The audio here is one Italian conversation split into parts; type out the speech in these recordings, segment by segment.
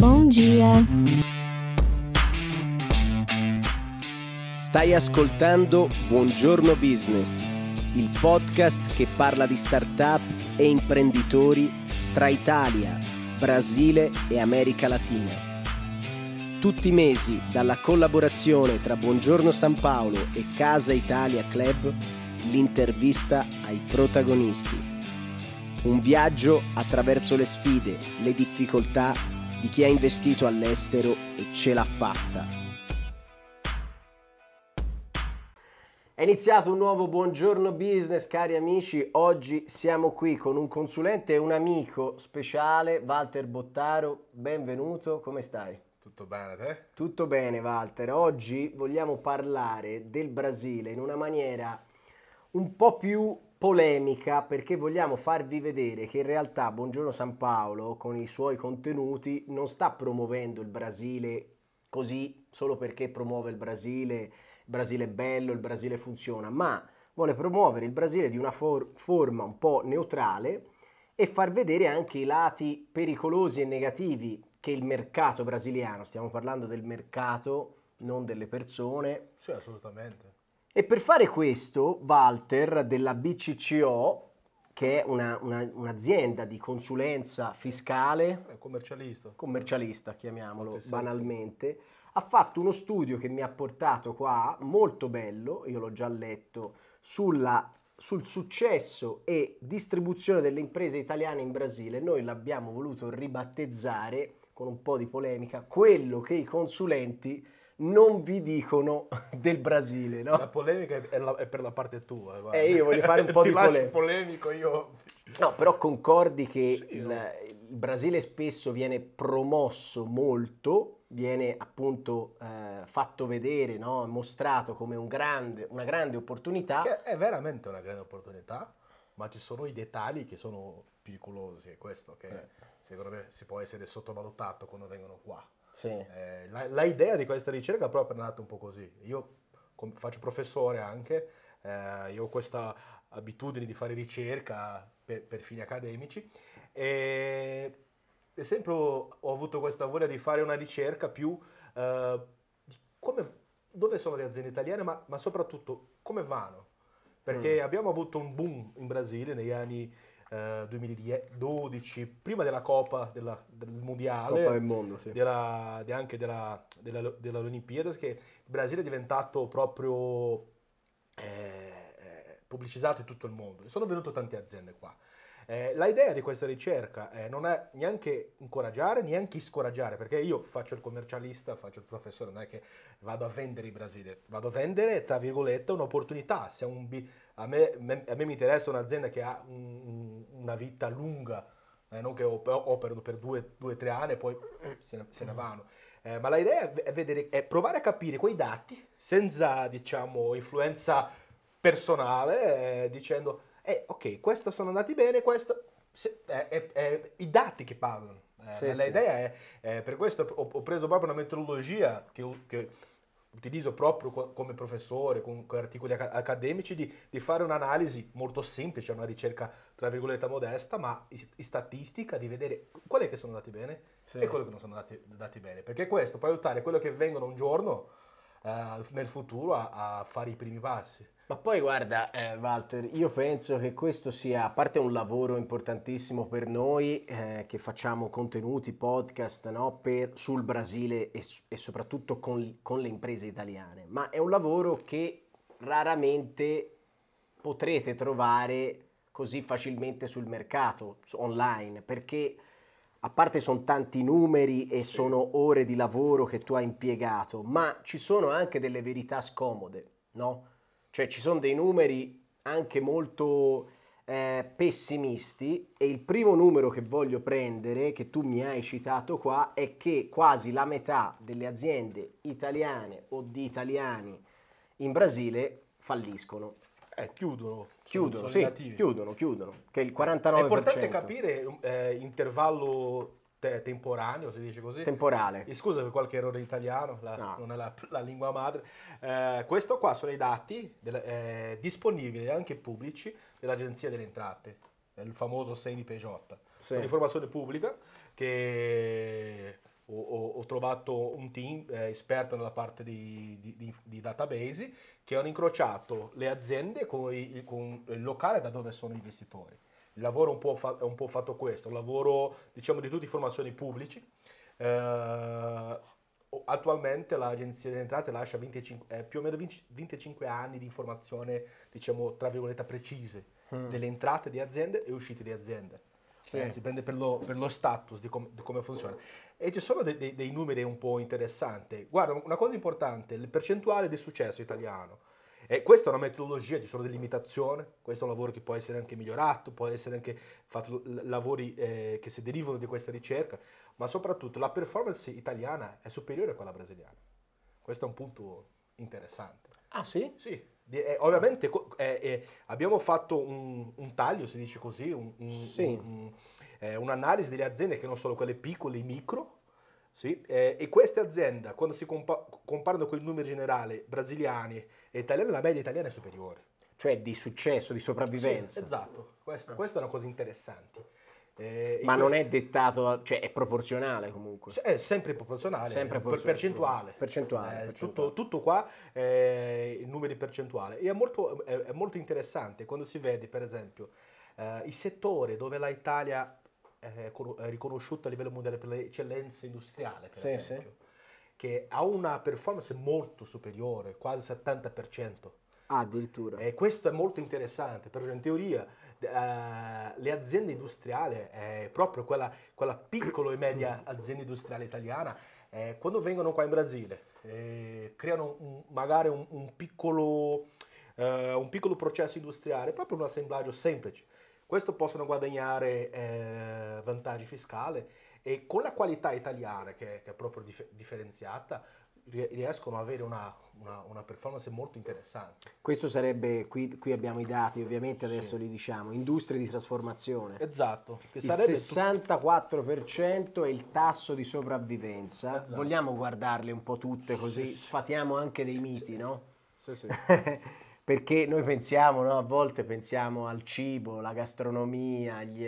Bom dia. Stai ascoltando Buongiorno Business, il podcast che parla di start-up e imprenditori tra Italia, Brasile e America Latina. Tutti i mesi, dalla collaborazione tra Buongiorno San Paolo e Casa Italia Club, l'intervista ai protagonisti. Un viaggio attraverso le sfide, le difficoltà di chi ha investito all'estero e ce l'ha fatta. È iniziato un nuovo buongiorno business, cari amici. Oggi siamo qui con un consulente e un amico speciale, Walter Bottaro. Benvenuto, come stai? Tutto bene, te? Tutto bene, Walter. Oggi vogliamo parlare del Brasile in una maniera un po' più polemica perché vogliamo farvi vedere che in realtà Buongiorno San Paolo con i suoi contenuti non sta promuovendo il Brasile così solo perché promuove il Brasile, il Brasile è bello, il Brasile funziona, ma vuole promuovere il Brasile di una for- forma un po' neutrale e far vedere anche i lati pericolosi e negativi che il mercato brasiliano, stiamo parlando del mercato, non delle persone. Sì, assolutamente e per fare questo, Walter della BCCO, che è una, una, un'azienda di consulenza fiscale, eh, commercialista, commercialista chiamiamolo banalmente, ha fatto uno studio che mi ha portato qua, molto bello, io l'ho già letto, sulla, sul successo e distribuzione delle imprese italiane in Brasile. Noi l'abbiamo voluto ribattezzare, con un po' di polemica, quello che i consulenti non vi dicono del Brasile. No? La polemica è, la, è, per la parte tua. Guarda. Eh, io voglio fare un po' di polemica. polemico io. No, però concordi che sì, il, il, Brasile spesso viene promosso molto, viene appunto eh, fatto vedere, no? mostrato come un grande, una grande opportunità. Che è veramente una grande opportunità, ma ci sono i dettagli che sono pericolosi, è questo che eh. secondo me si può essere sottovalutato quando vengono qua. Sì. Eh, la, la, idea di questa ricerca è proprio nata un po' così. Io com- faccio professore anche, eh, io ho questa abitudine di fare ricerca per, per fini accademici e, e sempre ho, avuto questa voglia di fare una ricerca più eh, di come, dove sono le aziende italiane, ma, ma soprattutto come vanno. Perché mm. abbiamo avuto un boom in Brasile negli anni 2012, eh, prima della Coppa della, del Mondiale, Coppa del Mondo, sì. della, anche della, della, della Olimpiadi, che il Brasile è diventato proprio eh, eh pubblicizzato in tutto il mondo. sono venute tante aziende qua. Eh, la di questa ricerca eh, non è neanche incoraggiare, neanche scoraggiare, perché io faccio il commercialista, faccio il professore, non è che vado a vendere in Brasile, vado a vendere, tra virgolette, un'opportunità. Se un B, a, me, me, a me mi interessa un'azienda che ha un, una vita lunga, eh, non che operano per due o tre anni e poi se ne, se ne mm. vanno. Eh, ma l'idea è, vedere, è provare a capire quei dati senza, diciamo, influenza personale, eh, dicendo eh, ok, questo sono andati bene, questo... Se, è, è i dati che parlano. Eh, sì, l'idea sì. è, eh, per questo ho, ho, preso proprio una metodologia che, che utilizzo proprio co come professore, con, con articoli ac accademici, di, di fare un'analisi molto semplice, una ricerca tra virgolette modesta, ma statistica, di vedere quali che sono andati bene sì. e quelli che non sono andati bene. Perché questo può aiutare quello che vengono un giorno eh, nel futuro a, a fare i primi passi. Ma poi guarda eh, Walter, io penso che questo sia a parte un lavoro importantissimo per noi eh, che facciamo contenuti, podcast no, per, sul Brasile e, e soprattutto con, con le imprese italiane, ma è un lavoro che raramente potrete trovare così facilmente sul mercato online perché a parte sono tanti numeri e sì. sono ore di lavoro che tu hai impiegato, ma ci sono anche delle verità scomode, no? Cioè ci sono dei numeri anche molto eh, pessimisti e il primo numero che voglio prendere, che tu mi hai citato qua, è che quasi la metà delle aziende italiane o di italiani in Brasile falliscono. Eh, chiudono. Chiudono, sì, chiudono, chiudono, che il 49%. Eh, è importante capire eh, intervallo te- temporaneo, si dice così? Temporale. E scusa per qualche errore in italiano, la, no. non è la, la lingua madre. Eh, questo qua sono i dati del, eh, disponibili anche pubblici dell'Agenzia delle Entrate, il famoso SEI di Peugeot. Sì. Un'informazione pubblica che ho, ho, ho, trovato un team eh, esperto nella parte di, di, di, di, database che hanno incrociato le aziende con, i, con il locale da dove sono investitori. Il lavoro è un po', fa- è un po fatto questo, un lavoro diciamo di tutti i formazioni pubblici. Eh, attualmente l'Agenzia delle Entrate lascia 25, eh, più o meno 20, 25 anni di informazione, diciamo, tra virgolette precise mm. delle entrate di aziende e uscite di aziende. Sì. Eh, si prende per lo, per lo status di, com- di, come funziona. E ci sono de- de- dei numeri un po' interessanti. Guarda, una cosa importante, il percentuale di successo italiano e questa è una metodologia, ci sono delle limitazioni, questo è un lavoro che può essere anche migliorato, può essere anche fatto lavori eh, che si derivano di questa ricerca, ma soprattutto la performance italiana è superiore a quella brasiliana. Questo è un punto interessante. Ah sì? Sì. Eh, ovviamente eh, eh, abbiamo fatto un, un, taglio, si dice così, un, un, sì. Eh, un'analisi delle aziende che non sono quelle piccole, micro, sì, eh, e queste aziende, quando si compa- comparano con il numero generale brasiliani e italiani, la media italiana è superiore. Cioè di successo, di sopravvivenza. Sì, esatto, questa, questa, è una cosa interessante. Eh, Ma non que- è dettato, cioè è proporzionale comunque. È sempre proporzionale, sempre proporzionale, percentuale. Percentuale. Eh, percentuale. Tutto, tutto, qua, eh, il numero percentuale. E è molto, è, è molto interessante quando si vede, per esempio, eh, i settori dove l'Italia eh, riconosciuto a livello mondiale per l'eccellenza industriale, per sì, esempio, sì. che ha una performance molto superiore, quasi 70%. Ah, addirittura. E questo è molto interessante, perché in teoria eh, le aziende industriali, eh, proprio quella, quella, piccola e media mm. azienda industriale italiana, eh, quando vengono qua in Brasile, eh, creano un, magari un, un, piccolo, eh, un, piccolo, processo industriale, proprio un assemblaggio semplice, questo possono guadagnare eh, vantaggi fiscali e con la qualità italiana che, che è proprio dif- differenziata riescono ad avere una, una, una, performance molto interessante. Questo sarebbe, qui, qui abbiamo i dati ovviamente, adesso sì. li diciamo, industrie di trasformazione. Esatto. Che il 64% tu- è il tasso di sopravvivenza. Esatto. Vogliamo guardarle un po' tutte così sì, sfatiamo anche dei miti, sì. no? Sì, sì. perché noi pensiamo, no? a volte pensiamo al cibo, la gastronomia, gli,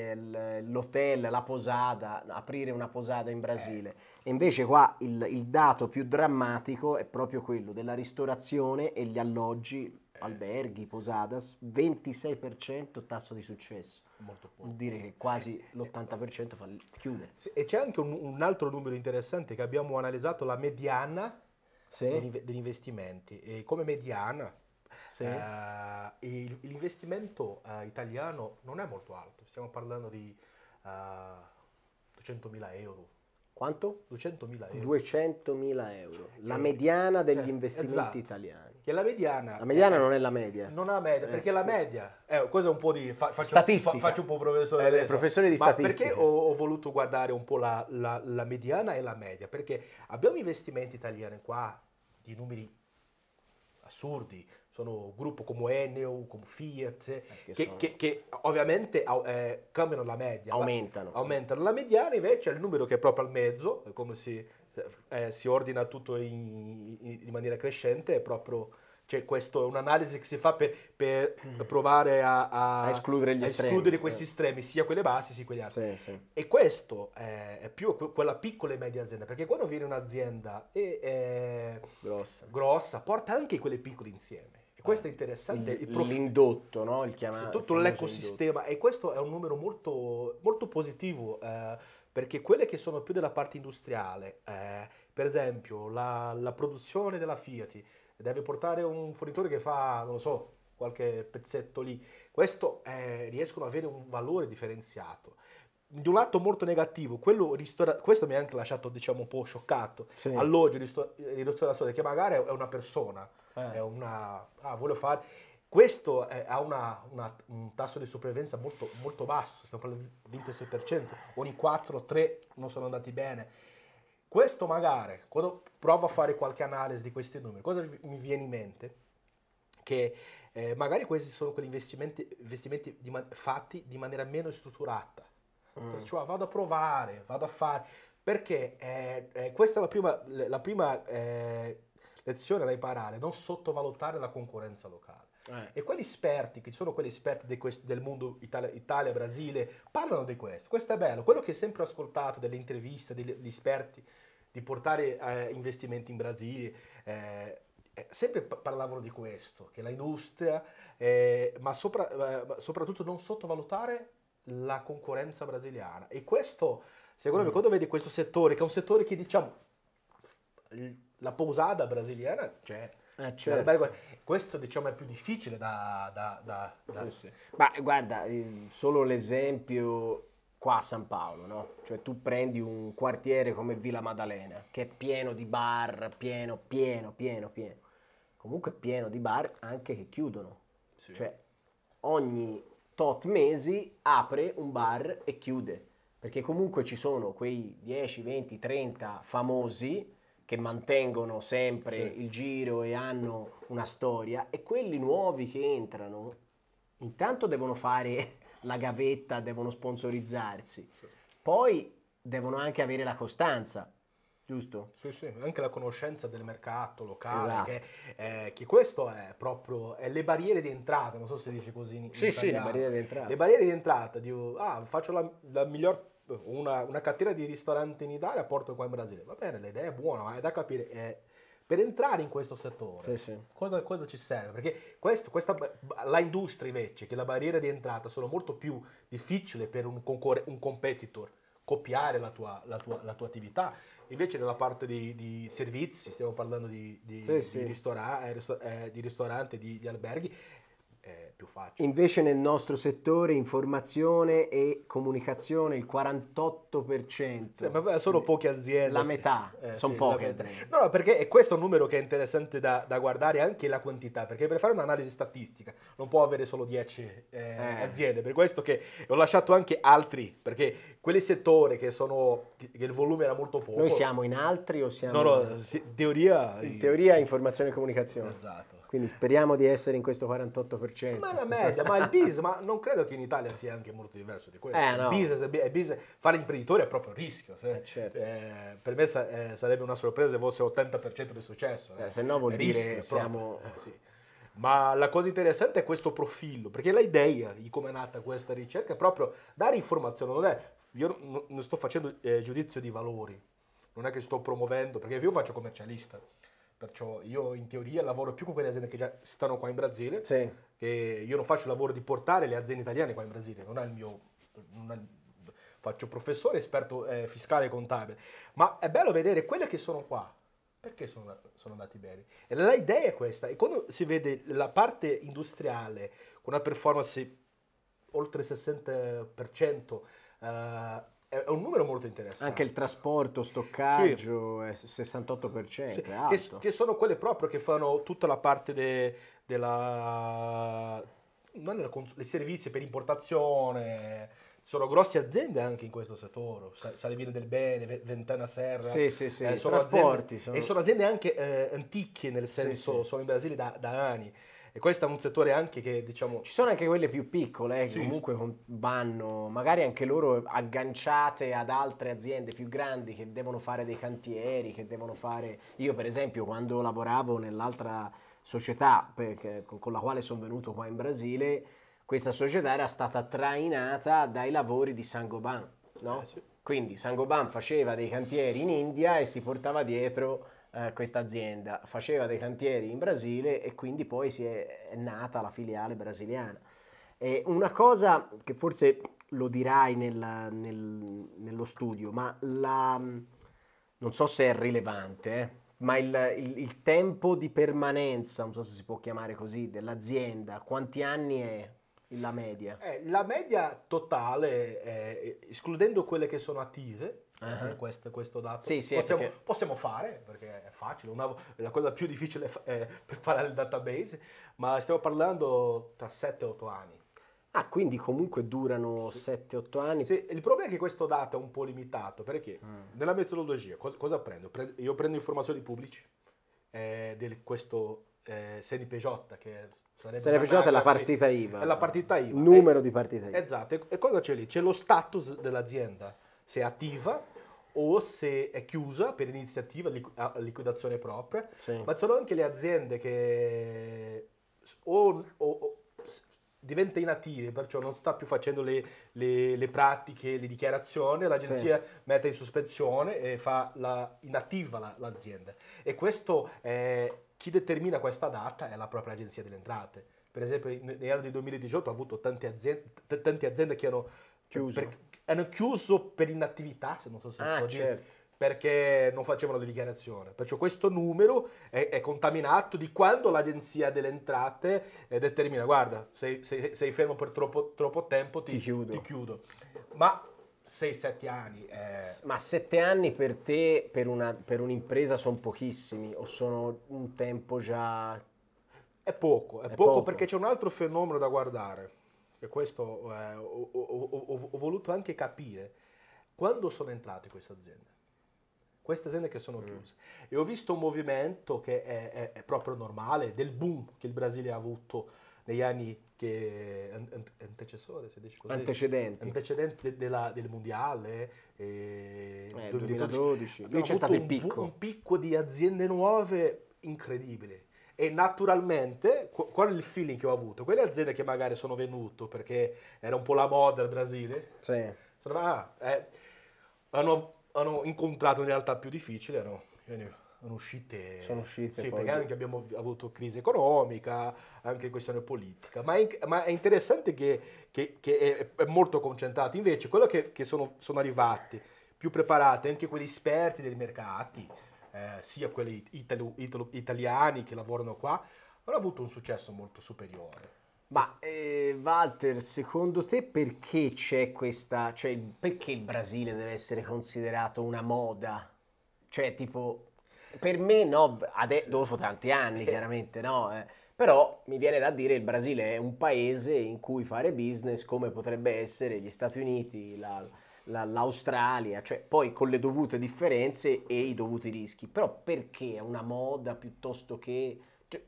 l'hotel, la posada, aprire una posada in eh. Brasile. Eh. Invece qua il, il, dato più drammatico è proprio quello della ristorazione e gli alloggi, eh. alberghi, posadas, 26% tasso di successo. Molto poco. Vuol dire che quasi eh. l'80% fa chiudere. Sì, e c'è anche un, un altro numero interessante che abbiamo analizzato, la mediana sì. degli, degli investimenti. E come mediana, sì. Uh, l'investimento uh, italiano non è molto alto, stiamo parlando di uh, eh, 200.000 euro. Quanto? 200.000 euro. 200.000 euro, la mediana degli sì, investimenti esatto. italiani. Che la mediana... La mediana è, non è la media. Non è la media, eh. perché la media... Eh, questo è un po' di... Fa, faccio, fa, faccio, un po' professore. Eh, professore di Ma perché ho, ho, voluto guardare un po' la, la, la mediana e la media? Perché abbiamo investimenti italiani qua di numeri assurdi, sono gruppi come Enel, come Fiat, eh, che, che, che, che ovviamente eh, cambiano la media. Aumentano. aumentano. La mediana invece è il numero che è proprio al mezzo, come si, eh, eh, si ordina tutto in, in, maniera crescente, è proprio... Cioè, questa è un'analisi che si fa per, per mm. provare a, a, a, escludere, a estremi, eh. questi estremi, sia quelle basi sia quegli altri. Sì, sì. E questo è, è più quella piccola e media azienda, perché quando viene un'azienda e, è grossa. grossa, porta anche quelle piccole insieme questo è interessante. Il, il prof... L'indotto, no? Il chiamato, tutto l'ecosistema. Indotto. E questo è un numero molto, molto positivo, eh, perché quelle che sono più della parte industriale, eh, per esempio la, la, produzione della Fiat, deve portare un fornitore che fa, non lo so, qualche pezzetto lì. Questo eh, riescono ad avere un valore differenziato di un lato molto negativo, ristora- questo mi ha anche lasciato diciamo un po' scioccato, sì. alloggio, ristor- ristorazione, che magari è una persona, eh. è una... Ah, voglio fare... Questo è, ha una, una, un tasso di sopravvivenza molto, molto basso, stiamo parlando del 26%, ogni 4-3 non sono andati bene. Questo magari, quando provo a fare qualche analisi di questi numeri, cosa mi viene in mente? Che eh, magari questi sono quegli investimenti, investimenti di fatti di maniera meno strutturata. Mm. Perciò vado a provare, vado a fare, perché eh, eh, questa è la prima, la prima eh, lezione da imparare, non sottovalutare la concorrenza locale. Eh. E quegli esperti, che sono quelli esperti questi, del mondo Italia, Italia, Brasile, parlano di questo. Questo è bello. Quello che sempre ho ascoltato delle interviste degli esperti di portare eh, investimenti in Brasile, eh, eh sempre parlavano di questo, che l'industria, eh, ma sopra, eh, soprattutto non sottovalutare la concorrenza brasiliana. E questo, secondo mm. me, quando vedi questo settore, che è un settore che diciamo la posada brasiliana c'è. Cioè, eh, cioè, certo. Questo diciamo è più difficile da... da, da, da... Sì, sì. Ma guarda, solo l'esempio qua a San Paolo, no? Cioè tu prendi un quartiere come Villa Maddalena, che è pieno di bar, pieno, pieno, pieno, pieno. Comunque pieno di bar anche che chiudono. Sì. Cioè ogni tot mesi apre un bar e chiude. Perché comunque ci sono quei 10, 20, 30 famosi che mantengono sempre sì. il giro e hanno una storia e quelli nuovi che entrano intanto devono fare la gavetta, devono sponsorizzarsi, sì. poi devono anche avere la costanza. Giusto? Sì, sì, anche la conoscenza del mercato locale, esatto. che, eh, che, questo è proprio è le barriere di entrata, non so se dice così in, sì, in Sì, le barriere di entrata. Le barriere di entrata, ah, faccio la, la miglior una, una, catena di ristoranti in Italia, porto qua in Brasile. Va bene, l'idea è buona, ma è da capire. È, per entrare in questo settore, sì, sì. Cosa, cosa, ci serve? Perché questo, questa, la industria invece, che la barriera di entrata sono molto più difficile per un, concorre, un competitor copiare la tua, la, tua, la tua, attività. Invece nella parte di, di servizi, stiamo parlando di, di, sì, di, ristora, eh, ristor, eh, di ristoranti, di, alberghi, eh, più facile. Invece nel nostro settore informazione e comunicazione il 48%. Sì, ma sono poche aziende. La metà, eh, sono sì, poche aziende. No, perché è questo un numero che è interessante da, da, guardare, anche la quantità, perché per fare un'analisi statistica non può avere solo 10 eh, eh, aziende, per questo che ho lasciato anche altri, perché quelli settori che sono, che il volume era molto poco. Noi siamo in altri o siamo... No, no, in teoria... In teoria informazione e comunicazione. Esatto. Quindi speriamo di essere in questo 48%. Ma la media, ma il business, ma non credo che in Italia sia anche molto diverso di questo. Eh, no. business, business, fare imprenditore è proprio rischio. Eh, certo. eh, per me sa- eh, sarebbe una sorpresa se fosse 80% di successo. Eh, eh. se no vuol rischio, dire siamo... Sì. Ma la cosa interessante è questo profilo, perché l'idea di come è nata questa ricerca è proprio dare informazione, non è, io non sto facendo giudizio di valori, non è che sto promuovendo, perché io faccio commercialista, Perciò io in teoria lavoro più con quelle aziende che già stanno qua in Brasile, sì. che io non faccio il lavoro di portare le aziende italiane qua in Brasile, non è il mio... È il, faccio professore, esperto eh, fiscale e contabile, ma è bello vedere quelle che sono qua, perché sono, sono andati bene. E l'idea è questa, e quando si vede la parte industriale con una performance oltre il 60%, eh, è un numero molto interessante. Anche il trasporto, stoccaggio, sì. è 68%, sì. è che, che, sono quelle proprio che fanno tutta la parte de, della... non la cons- le servizi per importazione, sono grosse aziende anche in questo settore, Salvini del Bene, Ventana Serra, sì, sì, sì. Eh, sono Aziende, sono... E sono aziende anche eh, antiche, nel senso sì, sì. sono in Brasile da, da anni. E questo è un settore anche che diciamo... Ci sono anche quelle più piccole eh, sì, che comunque sì. vanno, magari anche loro agganciate ad altre aziende più grandi che devono fare dei cantieri, che devono fare... Io per esempio quando lavoravo nell'altra società perché, con la quale sono venuto qua in Brasile, questa società era stata trainata dai lavori di Sangoban, no? Eh, sì. Quindi Sangoban faceva dei cantieri in India e si portava dietro eh, questa azienda, faceva dei cantieri in Brasile e quindi poi si è, nata la filiale brasiliana. E una cosa che forse lo dirai nella, nel, nello studio, ma la, non so se è rilevante, eh, ma il, il, il tempo di permanenza, non so se si può chiamare così, dell'azienda, quanti anni è? La media. Eh, la media totale, eh, escludendo quelle che sono attive, uh-huh. eh, questo, questo, dato sì, sì, possiamo, perché... possiamo, fare, perché è facile, una, la cosa più difficile è, preparare il database, ma stiamo parlando tra 7 e 8 anni. Ah, quindi comunque durano sì. 7-8 anni. Sì, il problema è che questo dato è un po' limitato, perché mm. nella metodologia cosa, cosa prendo? Pre- io prendo informazioni pubblici, eh, di questo eh, Seni Pegiotta, che è Sarebbe, Sarebbe giocata la partita IVA. La partita IVA. Il numero di partite IVA. Esatto. E cosa c'è lì? C'è lo status dell'azienda, se è attiva o se è chiusa per iniziativa, liquidazione propria. Sì. Ma sono anche le aziende che o, o, o diventa inattive, perciò non sta più facendo le, le, le pratiche, le dichiarazioni, l'agenzia sì. mette in sospensione e fa la, inattiva la, l'azienda. E questo è chi determina questa data è la propria agenzia delle entrate. Per esempio, negli anni 2018 ho avuto tante aziende, t- tante aziende che hanno chiuso. Per, hanno chiuso per inattività, se non so se ah, può certo. dire, perché non facevano le dichiarazioni. Perciò questo numero è, è contaminato di quando l'agenzia delle entrate eh, determina, guarda, sei, sei, sei fermo per troppo, troppo tempo, ti, ti, chiudo. ti chiudo. Ma 6-7 anni. Eh. Ma 7 anni per te, per, una, per un'impresa, sono pochissimi o sono un tempo già... È poco, è, è poco, poco, perché c'è un altro fenomeno da guardare, e questo eh, ho, ho, ho, ho, voluto anche capire, quando sono entrate queste aziende? Queste aziende che sono mm. chiuse. Mm. E ho visto un movimento che è, è, è proprio normale, del boom che il Brasile ha avuto negli anni che antecessore, se dici così. Antecedenti. Antecedenti della, del mondiale. Eh, eh, 2012. 2012. Lì c'è stato un picco. un picco di aziende nuove incredibile. E naturalmente, qual è il feeling che ho avuto? Quelle aziende che magari sono venute perché era un po' la moda al Brasile, sì. sono, ah, eh, hanno, hanno, incontrato in realtà più difficile, no? sono uscite, sono uscite sì, poi. perché anche abbiamo avuto crisi economica, anche questione politica, ma è, ma è interessante che, che, che è, è, molto concentrato, invece quello che, che sono, sono, arrivati più preparati, anche quelli esperti dei mercati, eh, sia quelli italo, italo, italiani che lavorano qua, hanno avuto un successo molto superiore. Ma eh, Walter, secondo te perché c'è questa, cioè perché il Brasile deve essere considerato una moda? Cioè tipo per me no, ade- dopo tanti anni eh. chiaramente no, eh. però mi viene da dire che il Brasile è un paese in cui fare business come potrebbe essere gli Stati Uniti, la, la, l'Australia, cioè poi con le dovute differenze e i dovuti rischi, però perché è una moda piuttosto che... Cioè,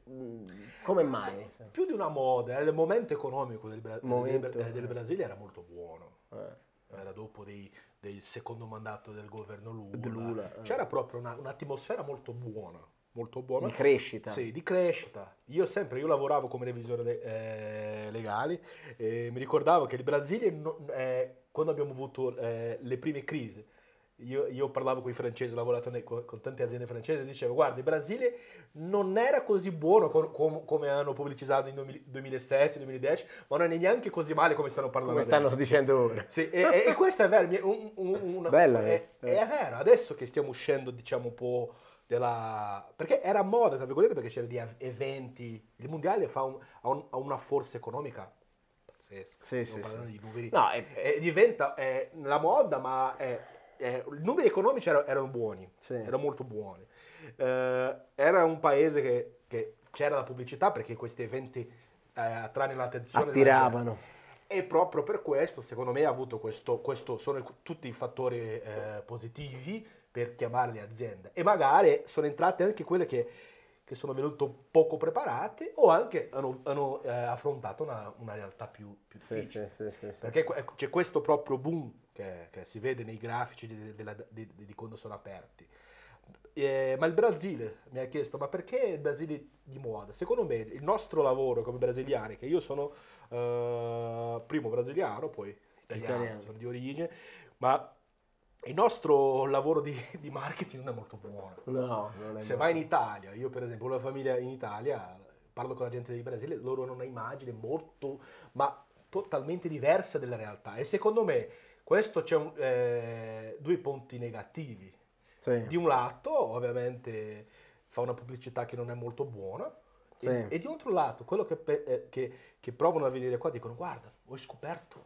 come mai? Eh, più di una moda, eh, il momento economico del, Bra- momento... del, del Brasile era molto buono, eh. era dopo dei del secondo mandato del governo Lula. Lula eh. C'era eh. proprio una, un'atmosfera molto buona, molto buona. Di crescita. Sì, di crescita. Io sempre, io lavoravo come revisore le, eh, legale e mi ricordavo che il Brasile, eh, quando abbiamo avuto eh, le prime crisi, io, io, parlavo con i francesi, ho lavorato nei, con, con, tante aziende francesi e dicevo, guarda, il Brasile non era così buono com, com, come hanno pubblicizzato nel 2007-2010, ma non è neanche così male come stanno parlando come stanno adesso. dicendo ora. Sì, e, e, questa è vera, un, un, una, Bella è, eh. è, vero, adesso che stiamo uscendo, diciamo, un po' della... Perché era moda, tra virgolette, perché c'erano eventi. Il mondiale un, ha, un, ha una forza economica pazzesca. Sì, sì, sì. di numeri. No, è... diventa la moda, ma è eh, i numeri economici erano, erano buoni, sì. erano molto buoni. Eh, era un paese che, che, c'era la pubblicità perché questi eventi eh, tranne l'attenzione. Attiravano. E proprio per questo, secondo me, ha avuto questo, questo sono tutti i fattori eh, positivi per chiamare le aziende. E magari sono entrate anche quelle che, che sono venute poco preparate o anche hanno, hanno eh, affrontato una, una, realtà più, più difficile. Sì, sì, sì, Perché ecco, c'è questo proprio boom che, che si vede nei grafici di, della, di, di quando sono aperti. Eh, ma il Brasile mi ha chiesto: ma perché il Brasile di moda? Secondo me il nostro lavoro come brasiliani, che io sono eh, primo brasiliano, poi italiano, italiano, sono di origine, ma il nostro lavoro di, di marketing non è molto buono. No, Se vai in Italia, io per esempio ho una famiglia in Italia, parlo con la gente del Brasile, loro hanno una immagine molto, ma totalmente diversa della realtà. E secondo me questo c'è un, eh, due punti negativi. Sì. Di un lato, ovviamente, fa una pubblicità che non è molto buona. Sì. E, e, di un altro lato, quello che, eh, che, che provano a venire qua dicono: Guarda, ho scoperto,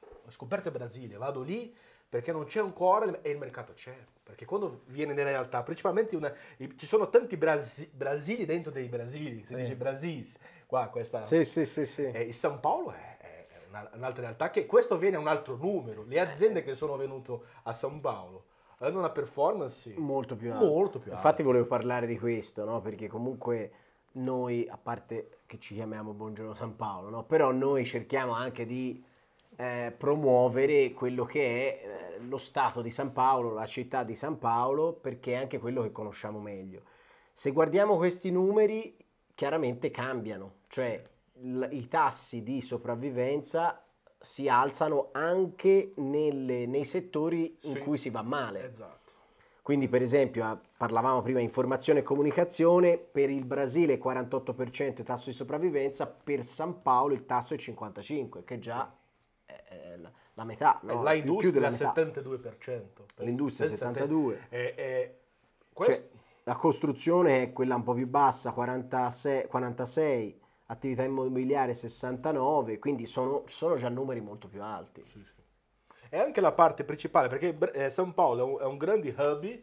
ho scoperto il Brasile, vado lì perché non c'è ancora e il mercato c'è. Perché quando viene nella realtà, principalmente una, ci sono tanti Brasi, Brasili dentro dei Brasili, si sì. dice Brasis, qua questa... Sì, sì, sì, sì. E eh, il San Paolo è un'altra realtà che questo viene a un altro numero. Le eh, aziende eh. che sono venute a San Paolo hanno una performance molto più alta. Molto più Infatti volevo parlare di questo, no? perché comunque noi, a parte che ci chiamiamo Buongiorno San Paolo, no? però noi cerchiamo anche di eh, promuovere quello che è eh, lo Stato di San Paolo, la città di San Paolo, perché è anche quello che conosciamo meglio. Se guardiamo questi numeri, chiaramente cambiano, cioè i tassi di sopravvivenza si alzano anche nelle, nei settori in sì, cui si va male. Esatto. Quindi per esempio ah, parlavamo prima di informazione e comunicazione, per il Brasile 48% tasso di sopravvivenza, per San Paolo il tasso è 55%, che già sì. è la metà. No? La più, più della metà. 72%. L'industria 72%. È, è cioè, quest... cioè, la costruzione è quella un po' più bassa, 46, 46 attività immobiliare 69, quindi sono, sono già numeri molto più alti. Sì, sì. E anche la parte principale, perché eh, San Paolo è un, è un grande hub eh,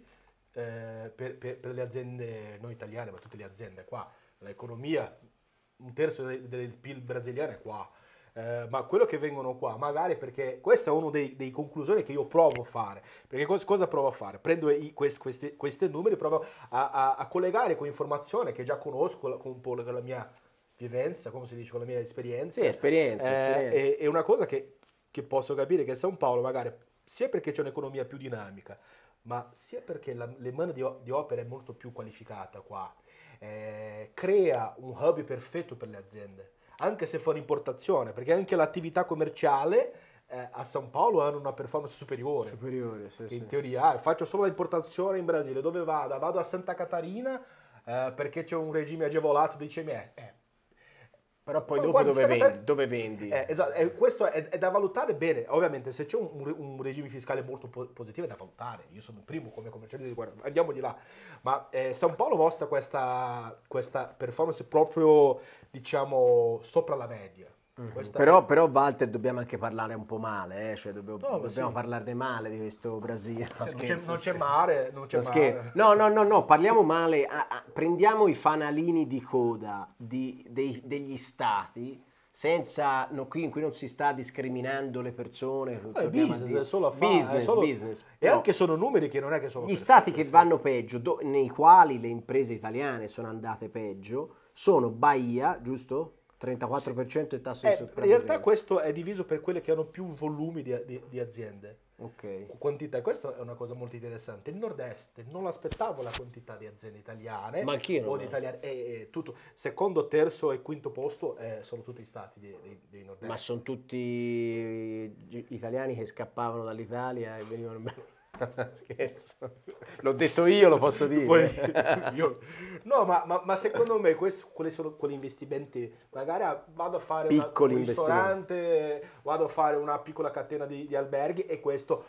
per, per, per, le aziende, non italiane, ma tutte le aziende qua. L'economia, un terzo del, del PIL brasiliano è qua. Eh, ma quello che vengono qua, magari perché questa è una delle conclusioni che io provo a fare, perché cosa, cosa provo a fare? Prendo i, questi, questi, questi numeri, provo a, a, a collegare con informazione che già conosco, con, con la mia vivenza, come si dice, con la mia esperienza. Sì, esperienza. Eh, esperienza. È, è, una cosa che, che posso capire che San Paolo magari, sia perché c'è un'economia più dinamica, ma sia perché la, le mani di, di, opera è molto più qualificata qua, eh, crea un hub perfetto per le aziende, anche se fa importazione, perché anche l'attività commerciale eh, a San Paolo hanno una performance superiore. Superiore, sì. In sì. teoria, ah, faccio solo l'importazione in Brasile, dove vado? Vado a Santa Catarina eh, perché c'è un regime agevolato dei CME. Eh, però poi, poi dopo dove vendi, per... dove vendi, eh, esatto, eh, questo è, è, da valutare bene. Ovviamente se c'è un, un, regime fiscale molto positivo è da valutare. Io sono il primo come commerciante di guarda, andiamo di là. Ma eh, San Paolo mostra questa, questa performance proprio, diciamo, sopra la media Mm-hmm. Però, però, Walter dobbiamo anche parlare un po' male, eh? cioè dobbiamo, no, dobbiamo sì. parlarne male di questo Brasile. No, non, c'è, non, c'è, mare, non c'è mare. No, no, no, no, parliamo male, a, a, prendiamo i fanalini di coda di, dei, degli stati senza no, qui in cui non si sta discriminando le persone. No, eh, è business, è solo affari. business, solo, business. E no. anche sono numeri che non è che sono... Gli stati che vanno peggio, do, nei quali le imprese italiane sono andate peggio, sono Bahia, giusto? 34% è il tasso di eh, sopravvivenza. In realtà questo è diviso per quelle che hanno più volumi di, di, di aziende. Ok. Quantità, questa è una cosa molto interessante. Il nord-est non l'aspettavo la quantità di aziende italiane. Ma chi o di italiane, è, è tutto. Secondo, terzo e quinto posto eh, sono tutti stati dei, nord-est. Ma sono tutti italiani che scappavano dall'Italia e venivano... Scherzo, l'ho detto io, lo posso dire. Poi, io... No, ma, ma, ma, secondo me questo, quali sono quegli investimenti? Magari vado a fare una, un ristorante, vado a fare una piccola catena di, di alberghi e questo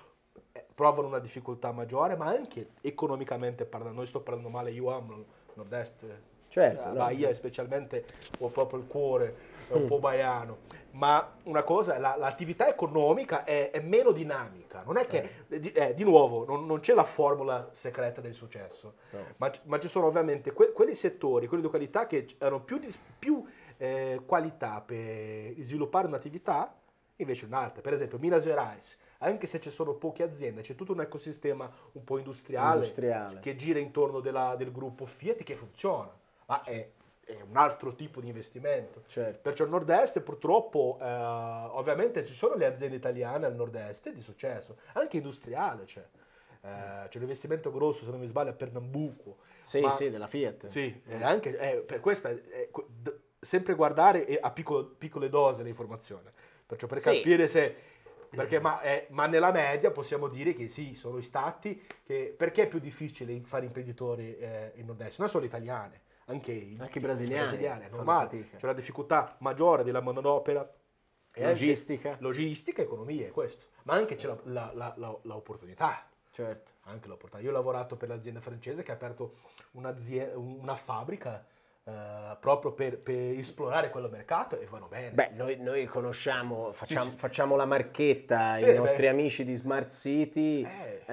eh, provano una difficoltà maggiore, ma anche economicamente parlando, noi sto parlando male, io amo il nord-est, certo, la Bahia no. specialmente, ho proprio il cuore è un mm. po' baiano, ma una cosa, la, l'attività economica è, è, meno dinamica, non è che, eh. di, eh, di, nuovo, non, non, c'è la formula segreta del successo, no. ma, ma, ci sono ovviamente que, quelli settori, quelle località che hanno più, più eh, qualità per sviluppare un'attività invece un'altra, per esempio Minas Gerais, anche se ci sono poche aziende, c'è tutto un ecosistema un po' industriale, industriale. che gira intorno della, del gruppo Fiat che funziona, ma è è un altro tipo di investimento. Certo. Perciò il nord-est purtroppo, eh, ovviamente ci sono le aziende italiane al nord-est di successo, anche industriale c'è. Cioè, eh, mm. c'è un grosso, se non mi sbaglio, a Pernambuco. Sì, ma, sì, della Fiat. Sì, mm. anche, eh, per questo è, eh, sempre guardare a piccolo, piccole le informazioni. Perciò per sì. capire se perché, ma, eh, ma, nella media possiamo dire che sì, sono i stati che... Perché è più difficile fare imprenditori eh, in nord-est? Non solo italiane, anche, i brasiliani, brasiliani hanno c'è una difficoltà maggiore della manodopera. Logistica. logistica, economia, è questo. Ma anche c'è l'opportunità. Certo. Anche l'opportunità. Io ho lavorato per l'azienda francese che ha aperto una fabbrica eh, proprio per, per, esplorare quello mercato e vanno bene. Beh, noi, noi conosciamo, facciamo, sì, sì. facciamo, la marchetta, sì, i nostri beh. amici di Smart City eh.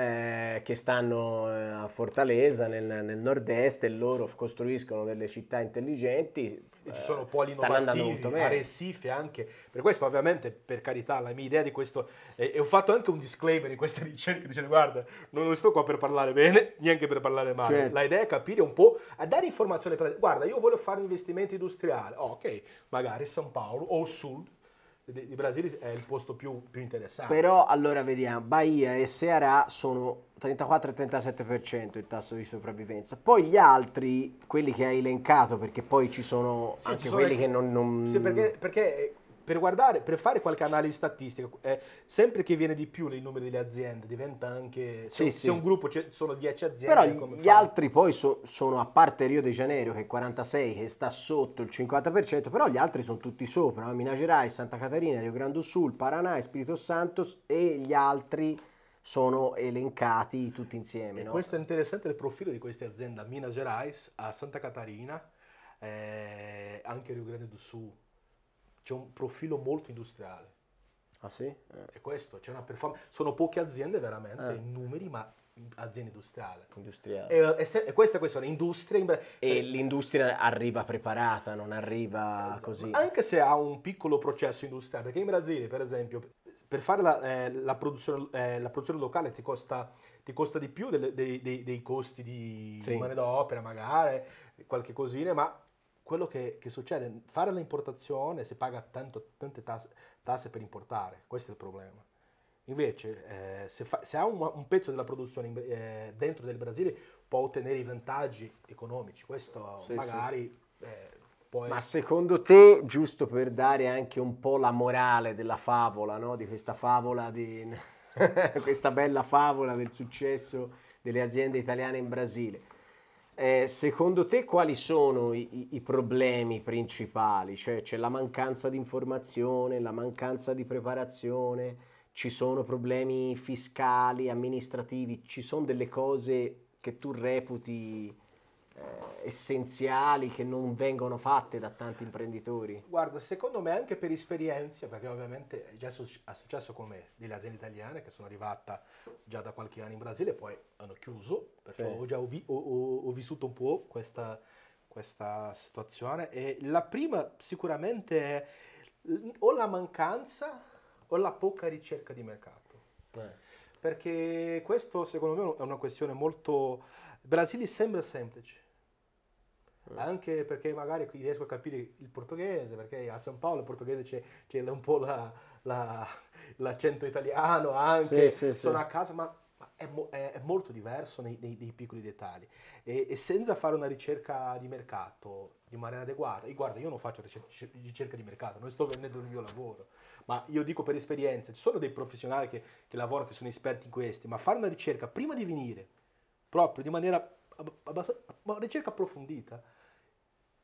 Eh, che stanno eh, a Fortaleza nel, nel, nord-est e loro costruiscono delle città intelligenti. E ci sono eh, poli innovativi, a Recife anche. Per questo ovviamente, per carità, la mia idea di questo... Eh, e ho fatto anche un disclaimer in questa ricerca dicendo guarda, non sto qua per parlare bene, neanche per parlare male. Certo. La idea è capire un po', a dare informazione. Per, guarda, io voglio voglio fare un investimento industriale, oh, ok, magari San Paolo o Sud Il Brasile è il posto più, più interessante. Però allora vediamo, Bahia e Cearà sono 34 37% il tasso di sopravvivenza. Poi gli altri, quelli che hai elencato, perché poi ci sono sì, anche ci sono quelli le... che non, non... Sì, perché, perché per guardare, per fare qualche analisi statistica, eh, sempre che viene di più il numero delle aziende, diventa anche, se, sì, se sì. un gruppo c'è, sono 10 aziende. Però gli fai? altri poi so, sono, a parte Rio de Janeiro che è 46, che sta sotto il 50%, però gli altri sono tutti sopra, Minas Gerais, Santa Catarina, Rio Grande do Sul, Paranà, Spirito Santo e gli altri sono elencati tutti insieme. No? Questo è interessante il profilo di queste aziende, a Minas Gerais, a Santa Catarina, eh, anche Rio Grande do Sul, c'è un profilo molto industriale. Ah sì? Eh. È questo, c'è una performance. Sono poche aziende veramente, eh. in numeri, ma aziende industriali. Industriale. E, e, se, e questa è questione, industria... In... E eh, l'industria arriva preparata, non arriva esatto. così. Anche se ha un piccolo processo industriale, perché in Brasile, per esempio, per fare la, eh, la, produzione, eh, la produzione, locale ti costa, ti costa di più delle, dei, dei, dei, costi di sì. d'opera, magari, qualche cosina, ma quello che, che succede, fare l'importazione si paga tanto, tante tasse, tasse, per importare, questo è il problema. Invece, eh, se, fa, se, ha un, un, pezzo della produzione in, eh, dentro del Brasile, può ottenere i vantaggi economici. Questo sì, magari sì. Eh, poi... Ma secondo te, giusto per dare anche un po' la morale della favola, no? di questa favola, di... questa bella favola del successo delle aziende italiane in Brasile, eh, secondo te quali sono i, i, problemi principali? Cioè c'è la mancanza di informazione, la mancanza di preparazione, ci sono problemi fiscali, amministrativi, ci sono delle cose che tu reputi eh, essenziali che non vengono fatte da tanti imprenditori? Guarda, secondo me anche per esperienza, perché ovviamente è già su- è successo con me delle aziende italiane che sono arrivata già da qualche anno in Brasile e poi hanno chiuso, perciò sì. ho già ho vi- ho, ho, ho vissuto un po' questa, questa situazione e la prima sicuramente è o la mancanza o la poca ricerca di mercato. Eh. Perché questo secondo me è una questione molto... Brasile sembra semplice, eh. anche perché magari riesco a capire il portoghese, perché a San Paolo il portoghese c'è, c'è un po' la, la, l'accento italiano, anche sì, sì, sono sì. a casa, ma, ma è, è, molto diverso nei, nei, nei piccoli dettagli. E, e, senza fare una ricerca di mercato di maniera adeguata, e guarda, io non faccio ricerca di mercato, non sto vendendo il mio lavoro, ma io dico per esperienza, ci sono dei professionali che, che lavorano, che sono esperti in questi, ma fare una ricerca prima di venire, proprio di maniera abbastanza, una ricerca approfondita,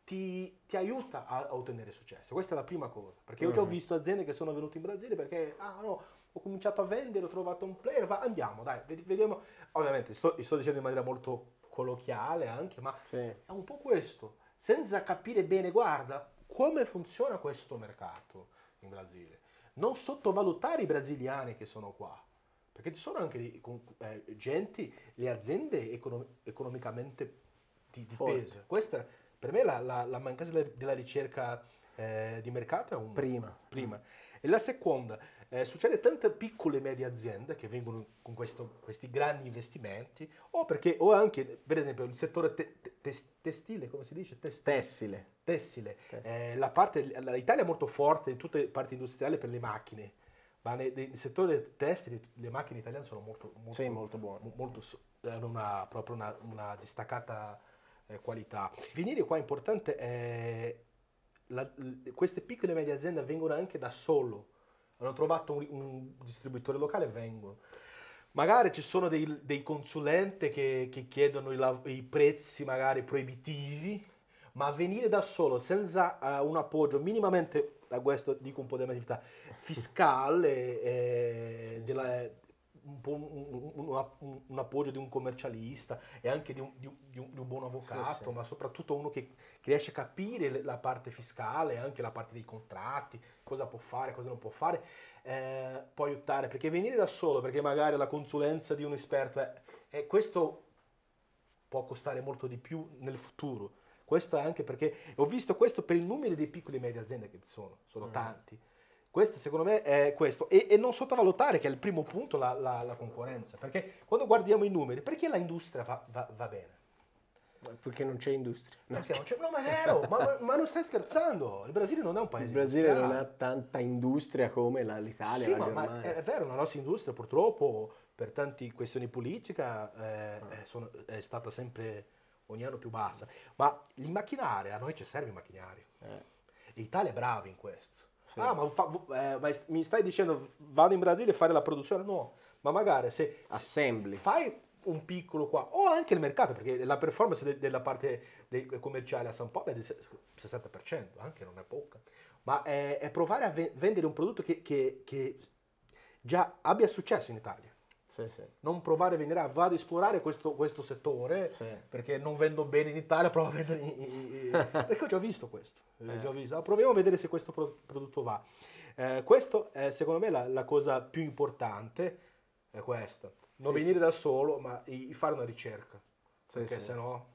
ti, ti, aiuta a, ottenere successo. Questa è la prima cosa, perché io già ho mm. visto aziende che sono venute in Brasile perché, ah no, ho cominciato a vendere, ho trovato un player, va, andiamo, dai, vediamo. Ovviamente sto, sto dicendo in maniera molto colloquiale anche, ma sì. è un po' questo, senza capire bene, guarda, come funziona questo mercato in Brasile. Non sottovalutare i brasiliani che sono qua, perché ci sono anche eh, genti, le aziende econom- economicamente di, di peso. Questa per me la, la, la mancanza della, ricerca eh, di mercato è un... Prima. Prima. E la seconda, eh, succede tante piccole e medie aziende che vengono con questo, questi grandi investimenti, o perché, o anche, per esempio, il settore te, te, testile, come si dice? Testile. Tessile. Tessile. Eh, la parte, l'Italia è molto forte in tutte le parti industriali per le macchine, ma nel, nel settore testile le macchine italiane sono molto... molto sì, molto buone. Molto, eh, hanno una, proprio una, una distaccata eh, qualità. Venire qua è importante, eh, la, queste piccole e medie aziende vengono anche da solo, hanno trovato un, un distributore locale e vengono. Magari ci sono dei, dei consulenti che, che, chiedono i, i, prezzi magari proibitivi, ma venire da solo senza uh, un appoggio minimamente, da questo dico un po' di attività fiscale, eh, della, un po' un, un, un, un, appoggio di un commercialista e anche di un, di di di buon avvocato, sì, sì. ma soprattutto uno che, che, riesce a capire la parte fiscale, anche la parte dei contratti, cosa può fare, cosa non può fare, eh, può aiutare, perché venire da solo, perché magari la consulenza di un esperto, è, eh, questo può costare molto di più nel futuro. Questo è anche perché ho visto questo per il numero di piccole e medie aziende che ci sono, sono mm. tanti questo secondo me è questo. E, e non sottovalutare che è il primo punto la, la, la, concorrenza, perché quando guardiamo i numeri, perché la industria va, va, va bene? Perché non c'è industria. No, no, cioè, no ma è vero, ma, ma, non stai scherzando. Il Brasile non è un paese. Il Brasile non ha tanta industria come la, l'Italia. Sì, ma, ma, è, vero, la nostra industria purtroppo per tante questioni politiche eh, ah. è, eh, sono, è, stata sempre ogni anno più bassa. Ma il macchinario, a noi ci serve il macchinario. Eh. L'Italia è brava in questo. Sì. Ah, ma, fa, eh, ma, mi stai dicendo vado in Brasile a fare la produzione? No, ma magari se... Se fai un piccolo qua, o anche il mercato, perché la performance de, della parte commerciale a San Paolo è del 60%, anche non è poca, ma è, eh, è provare a vendere un prodotto che, che, che già abbia successo in Italia. Sì, sì. Non provare a venire, a, vado ad esplorare questo, questo settore sì. perché non vendo bene in Italia, provo a vendere in, perché ho già visto questo. Eh. Già visto. Ah, proviamo a vedere se questo prodotto va. Eh, questo è secondo me la, la cosa più importante, è questa. Non venire da solo, ma i, fare una ricerca. perché se no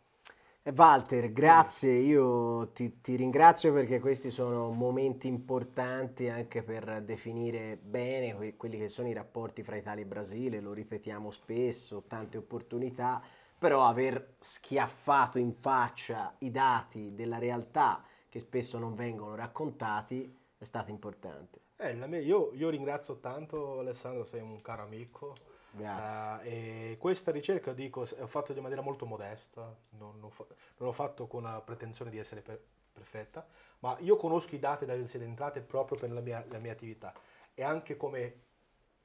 eh, Walter, grazie, io ti, ti, ringrazio perché questi sono momenti importanti anche per definire bene que- quelli che sono i rapporti fra Italia e Brasile, lo ripetiamo spesso, tante opportunità, però aver schiaffato in faccia i dati della realtà che spesso non vengono raccontati è stato importante. Eh, mia, io, io ringrazio tanto Alessandro, sei un caro amico. Grazie. Uh, e questa ricerca, dico, ho fatto in maniera molto modesta, non, non, fa, non l'ho fatto con la pretensione di essere per, perfetta, ma io conosco i dati dell'agenzia di entrate proprio per la mia, la mia attività e anche come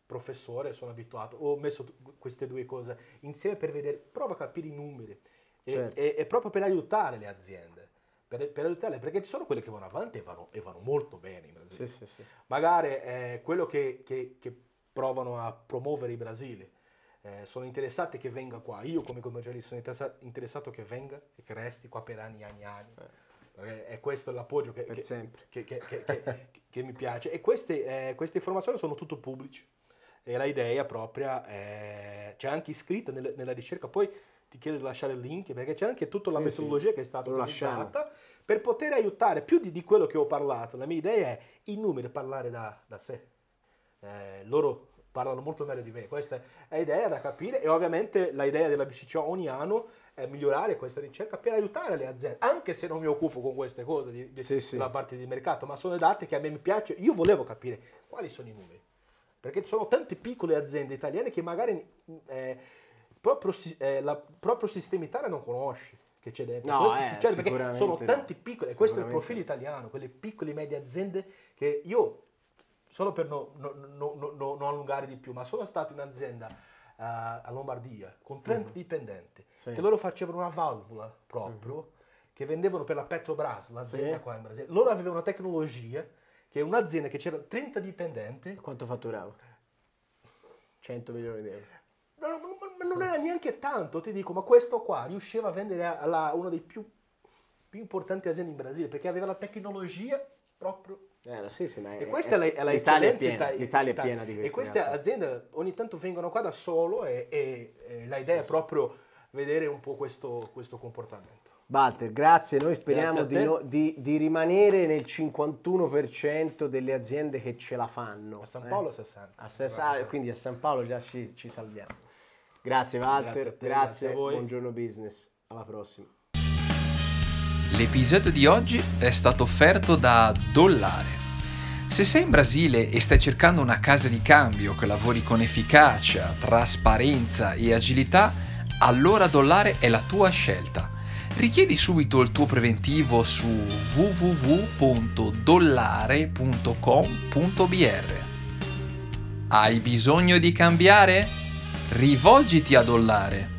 professore sono abituato, ho messo queste due cose insieme per vedere, prova a capire i numeri e, certo. e, e proprio per aiutare le aziende. Per, per, aiutarle, perché ci sono quelle che vanno avanti e vanno, e vanno molto bene in Sì, sì, sì. Magari eh, quello che, che, che provano a promuovere il Brasile. Eh, sono interessati che venga qua. Io come commercialista sono interessato che venga e che resti qua per anni e anni e anni. Eh, è questo l'appoggio che, che, che, che, mi piace. E queste, eh, queste informazioni sono tutte pubblici. E l'idea propria c'è anche iscritta nel, nella ricerca. Poi ti chiedo di lasciare il link perché c'è anche tutta la sì, metodologia sì. che è stata Lo utilizzata lasciamo. per poter aiutare più di, di, quello che ho parlato. La mia idea è i numeri parlare da, da sé eh, loro parlano molto meglio di me, questa è idea da capire e ovviamente l'idea della BCCO ogni anno è migliorare questa ricerca per aiutare le aziende, anche se non mi occupo con queste cose di, di, sì, sì. parte di mercato, ma sono date che a me mi piace, io volevo capire quali sono i numeri, perché ci sono tante piccole aziende italiane che magari eh, proprio, eh, la proprio sistema Italia non conosci che c'è dentro. No, questo eh, succede perché sono tanti piccoli, questo è il profilo italiano, quelle piccole e medie aziende che io solo per non no, no, no, allungare di più, ma sono stata un'azienda uh, eh, a Lombardia con 30 uh-huh. Mhm. dipendenti sì. che loro facevano una valvola proprio uh-huh. che vendevano per la Petrobras, l'azienda sì. qua in Brasile. Loro avevano una tecnologia che è un'azienda che c'era 30 dipendenti. Quanto fatturava? 100 milioni di euro. ma non ah. era neanche tanto, ti dico, ma questo qua riusciva a vendere a una delle più, più importanti aziende in Brasile perché aveva la tecnologia proprio. Eh, sì, sì, ma e è, questa è, la, è la l'Italia, è piena, ita- l'Italia è piena di queste. E queste realtà. aziende ogni tanto vengono qua da solo e, e, e l'idea sì, è proprio vedere un po' questo, questo comportamento. Walter, grazie. Noi speriamo grazie di, no, di, di, rimanere nel 51% delle aziende che ce la fanno. A San Paolo eh? 60. A San, quindi a San Paolo già ci, ci salviamo. Grazie Walter, grazie, te, grazie, grazie buongiorno business. Alla prossima. L'episodio di oggi è stato offerto da Dollare. Se sei in Brasile e stai cercando una casa di cambio che lavori con efficacia, trasparenza e agilità, allora Dollare è la tua scelta. Richiedi subito il tuo preventivo su www.dollare.com.br. Hai bisogno di cambiare? Rivolgiti a Dollare.